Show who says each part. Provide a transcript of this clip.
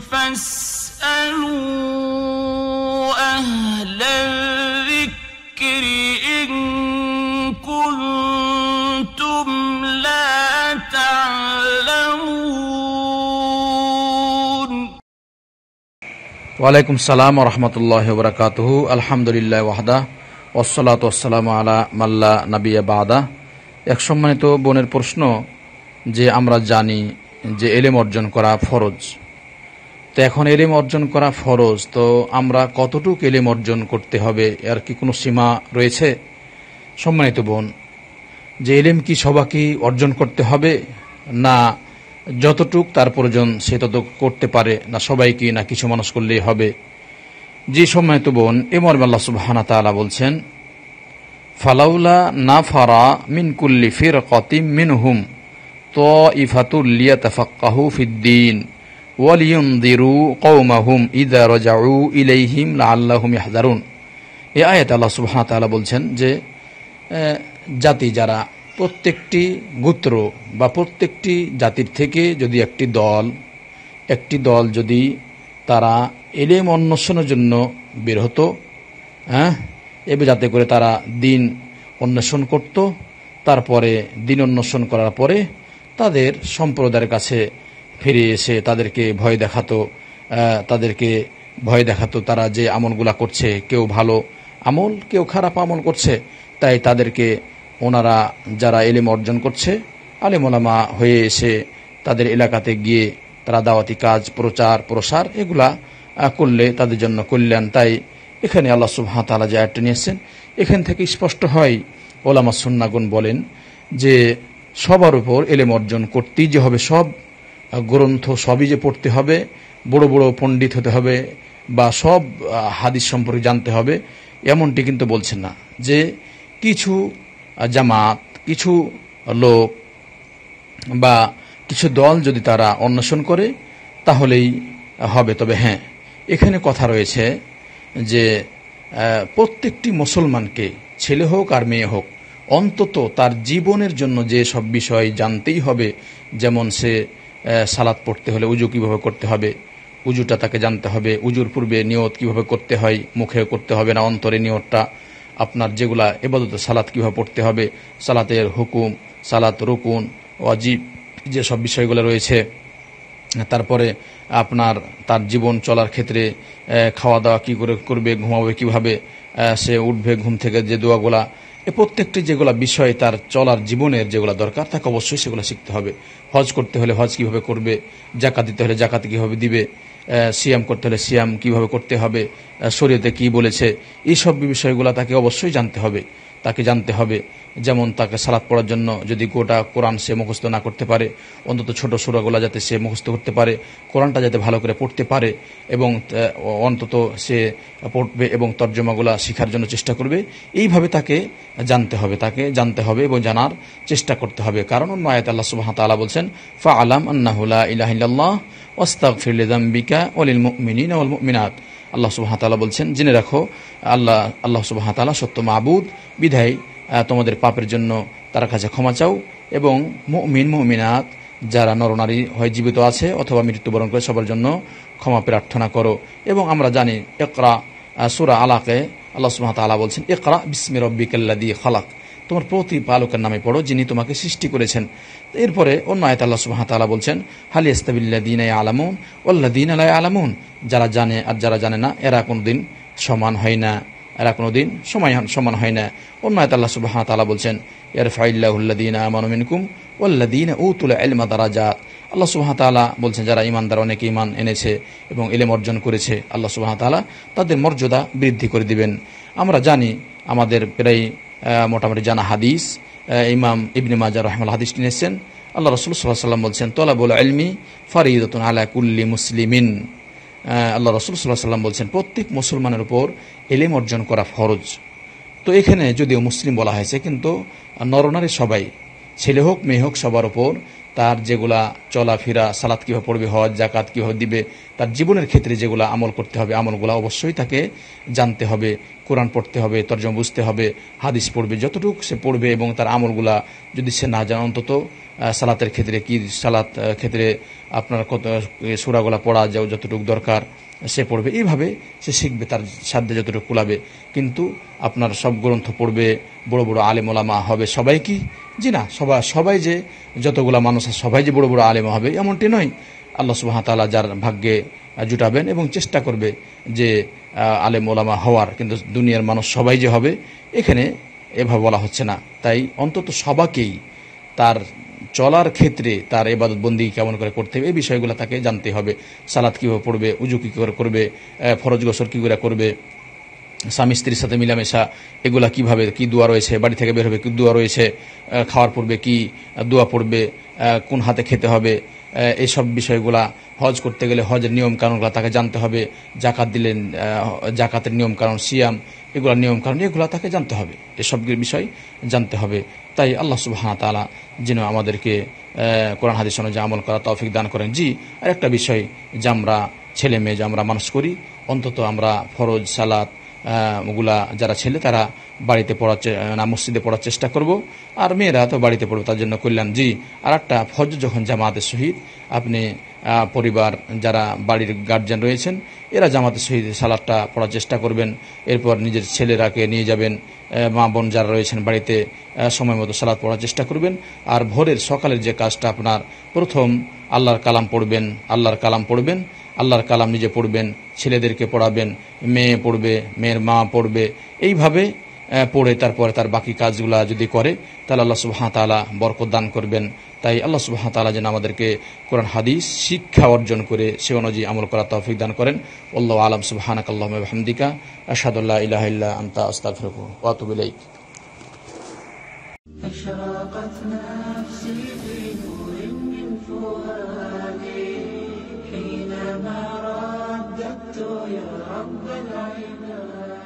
Speaker 1: ওয়ালাইকুম সালাম রহমতুল্লাহ আলহামদুলিল্লাহ ওয়াহদা ওসলাত ওসালাম আলা মাল্লা বাদা এক সম্মানিত বোনের প্রশ্ন যে আমরা জানি যে এলেম অর্জন করা ফরজ তো এখন এলেম অর্জন করা ফরজ তো আমরা কতটুকু এলেম অর্জন করতে হবে আর কি কোনো সীমা রয়েছে সম্মানিত বোন যে এলেম কি সবাকে অর্জন করতে হবে না যতটুক তার প্রয়োজন সে তত করতে পারে না সবাইকে না কিছু মানুষ করলেই হবে যে সম্মানিত বোন এমর আল্লাহ সুবাহানা তালা বলছেন ফালাউলা না ফারা মিনকুল্লি ফির কতিম মিন হুম ত ইফাতুল্লিয়া তাফাক্কাহু ফিদ্দিন এ আয়াত বলছেন যে জাতি যারা প্রত্যেকটি গোত্র বা প্রত্যেকটি জাতির থেকে যদি একটি দল একটি দল যদি তারা এলেম অন্বেষণের জন্য বের হতো হ্যাঁ এবে যাতে করে তারা দিন অন্বেষণ করত তারপরে দিন অন্বেষণ করার পরে তাদের সম্প্রদায়ের কাছে ফিরে এসে তাদেরকে ভয় দেখাতো তাদেরকে ভয় দেখাতো তারা যে আমলগুলা করছে কেউ ভালো আমল কেউ খারাপ আমল করছে তাই তাদেরকে ওনারা যারা এলিম অর্জন করছে আলিমোলামা হয়ে এসে তাদের এলাকাতে গিয়ে তারা দাওয়াতি কাজ প্রচার প্রসার এগুলা করলে তাদের জন্য কল্যাণ তাই এখানে আল্লাহ হাতালা যে আয়টা নিয়েছেন এখান থেকে স্পষ্ট হয় ওলামা সুন্নাগুন বলেন যে সবার উপর এলেম অর্জন করতেই যে হবে সব গ্রন্থ সবই যে পড়তে হবে বড় বড় পণ্ডিত হতে হবে বা সব হাদিস সম্পর্কে জানতে হবে এমনটি কিন্তু বলছেন না যে কিছু জামাত কিছু লোক বা কিছু দল যদি তারা অন্বেষণ করে তাহলেই হবে তবে হ্যাঁ এখানে কথা রয়েছে যে প্রত্যেকটি মুসলমানকে ছেলে হোক আর মেয়ে হোক অন্তত তার জীবনের জন্য যে সব বিষয় জানতেই হবে যেমন সে সালাদ পড়তে হলে উজু কীভাবে করতে হবে উজুটা তাকে জানতে হবে উজুর পূর্বে নিয়ত কিভাবে করতে হয় মুখে করতে হবে না অন্তরে নিয়তটা আপনার যেগুলা এবাদত সালাত কীভাবে পড়তে হবে সালাতের হুকুম সালাত রুকুন অজীব যেসব বিষয়গুলো রয়েছে তারপরে আপনার তার জীবন চলার ক্ষেত্রে খাওয়া দাওয়া কী করে করবে ঘুমাবে কিভাবে সে উঠবে ঘুম থেকে যে দোয়াগুলা এ প্রত্যেকটি যেগুলো বিষয় তার চলার জীবনের যেগুলো দরকার তাকে অবশ্যই সেগুলো শিখতে হবে হজ করতে হলে হজ কিভাবে করবে জাকাত দিতে হলে জাকাত কীভাবে দিবে সিয়াম করতে হলে সিয়াম কিভাবে করতে হবে শরীয়তে কি বলেছে এইসব বিষয়গুলো তাকে অবশ্যই জানতে হবে তাকে জানতে হবে যেমন তাকে সালাদ পড়ার জন্য যদি গোটা কোরআন সে মুখস্থ না করতে পারে অন্তত ছোট সুরাগুলা যাতে সে মুখস্থ করতে পারে কোরআনটা যাতে ভালো করে পড়তে পারে এবং অন্তত সে পড়বে এবং তর্জমাগুলা শেখার জন্য চেষ্টা করবে এইভাবে তাকে জানতে হবে তাকে জানতে হবে এবং জানার চেষ্টা করতে হবে কারণ অন্য আয়াত আল্লাহ সুবাহ তালা বলছেন ফা আলাম আন্নাহুল্লাহ ইলাহিল্লাহ ওস্তাক ফিরলে অলিল মিনিন মিনাত আল্লাহ সুবাহতালা বলছেন জেনে রাখো আল্লাহ আল্লাহ সুবাহতালা সত্য মাবুদ বিধায় তোমাদের পাপের জন্য তার কাছে ক্ষমা চাও এবং মুমিন মুমিনাত যারা নরনারী হয় জীবিত আছে অথবা মৃত্যুবরণ করে সবার জন্য ক্ষমা প্রার্থনা করো এবং আমরা জানি একরা সুরা আলাকে আল্লাহ সুবাহতালা বলছেন একরা বিস্মির রব্বিক্লাদি দিয়ে খালাক তোমার প্রতিপালকের নামে পড়ো যিনি তোমাকে সৃষ্টি করেছেন এরপরে অন্য আয়ত আল্লাহ সুহাতালা বলছেন হালি ইস্তাবিল্লা দিন আলামুন ওল্লা দিন আলাই আলামুন যারা জানে আর যারা জানে না এরা কোনো দিন সমান হয় না এরা কোনো দিন সময় সমান হয় না অন্য আয়ত আল্লাহ সুবাহতালা বলছেন এর ফাইল্লাহুল্লাদিন আমানুমিনকুম ও তুলা এলমা যা আল্লাহ সুবাহতালা বলছেন যারা ইমানদার অনেকে ইমান এনেছে এবং এলেম অর্জন করেছে আল্লাহ সুবাহতালা তাদের মর্যাদা বৃদ্ধি করে দিবেন আমরা জানি আমাদের প্রায় মোটামুটি জানা হাদিস ইমাম ইবনে মাজার রহমাল হাদিসটি নিয়েছেন আল্লাহ রসুল সাল্লাহ সাল্লাম বলছেন তলাবুল আলমি ফরিদতুন আলা কুল্লি মুসলিমিন আল্লাহ রসুল সাল্লাহ সাল্লাম বলছেন প্রত্যেক মুসলমানের উপর এলেম অর্জন করা ফরজ তো এখানে যদিও মুসলিম বলা হয়েছে কিন্তু নরনারী সবাই ছেলে হোক মেয়ে হোক সবার ওপর তার যেগুলা চলাফেরা সালাত কীভাবে পড়বে হজ জাকাত কীভাবে দিবে তার জীবনের ক্ষেত্রে যেগুলো আমল করতে হবে আমলগুলো অবশ্যই তাকে জানতে হবে কোরআন পড়তে হবে তর্জমা বুঝতে হবে হাদিস পড়বে যতটুকু সে পড়বে এবং তার আমলগুলা যদি সে না জানে অন্তত সালাতের ক্ষেত্রে কি সালাত ক্ষেত্রে আপনার কত সুরাগোলা পড়া যাও যতটুকু দরকার সে পড়বে এইভাবে সে শিখবে তার সাধ্যে যতটুকু কুলাবে কিন্তু আপনার সব গ্রন্থ পড়বে বড় বড় আলেমোলামা হবে সবাই কি জি না সবাই সবাই যে যতগুলা মানুষ সবাই যে বড় বড় আলেমা হবে এমনটি নয় আল্লাহ সুবাহতালা যার ভাগ্যে জুটাবেন এবং চেষ্টা করবে যে আলেম ওলামা হওয়ার কিন্তু দুনিয়ার মানুষ সবাই যে হবে এখানে এভাবে বলা হচ্ছে না তাই অন্তত সবাকেই তার চলার ক্ষেত্রে তার বন্দি কেমন করে করতে হবে এই বিষয়গুলো তাকে জানতে হবে সালাদ কীভাবে পড়বে উজু কী করে করবে ফরজ গোসর কী করে করবে স্বামী স্ত্রীর সাথে মিলামেশা এগুলা কিভাবে কি দোয়া রয়েছে বাড়ি থেকে বের হবে কী দোয়া রয়েছে খাওয়ার পড়বে কি দোয়া পড়বে কোন হাতে খেতে হবে এইসব বিষয়গুলা হজ করতে গেলে হজের নিয়ম কানুনগুলা তাকে জানতে হবে জাকাত দিলেন জাকাতের নিয়ম কানুন সিয়াম এগুলা নিয়ম কানুন এগুলো তাকে জানতে হবে এসব বিষয় জানতে হবে তাই আল্লাহ সুবাহান তালা যেন আমাদেরকে কোরআন হাদিস অনুযায়ী আমল করা তৌফিক দান করেন জি আর একটা বিষয় যে আমরা ছেলে মেয়ে যে আমরা মানুষ করি অন্তত আমরা ফরজ সালাত ওগুলা যারা ছেলে তারা বাড়িতে পড়ার না মসজিদে পড়ার চেষ্টা করব আর মেয়েরা তো বাড়িতে পড়বে তার জন্য কল্যাণ জি আর একটা ফজ যখন জামাতের সহিত আপনি পরিবার যারা বাড়ির গার্জেন রয়েছেন এরা জামাতের সহিত সালাদটা পড়ার চেষ্টা করবেন এরপর নিজের ছেলেরাকে নিয়ে যাবেন মা বোন যারা রয়েছেন বাড়িতে সময় মতো সালাদ পড়ার চেষ্টা করবেন আর ভোরের সকালের যে কাজটা আপনার প্রথম আল্লাহর কালাম পড়বেন আল্লাহর কালাম পড়বেন আল্লাহর কালাম নিজে পড়বেন ছেলেদেরকে পড়াবেন মেয়ে পড়বে মেয়ের মা পড়বে এইভাবে পড়ে তারপরে তার বাকি কাজগুলা যদি করে তাহলে আল্লাহ সুবাহা তালা বরকত দান করবেন তাই আল্লাহ সুবাহা তালা যেন আমাদেরকে কোরআন হাদিস শিক্ষা অর্জন করে সে অনুযায়ী আমল করা তৌফিক দান করেন আল্লাহ আলম সুবাহানাক আল্লাহ হামদিকা আসাদুল্লাহ ইলাহ আন্তা আস্তাফিরুক ওয়াতুবিলাইক نفسي في نور من فؤادي ما رددت يا رب العباد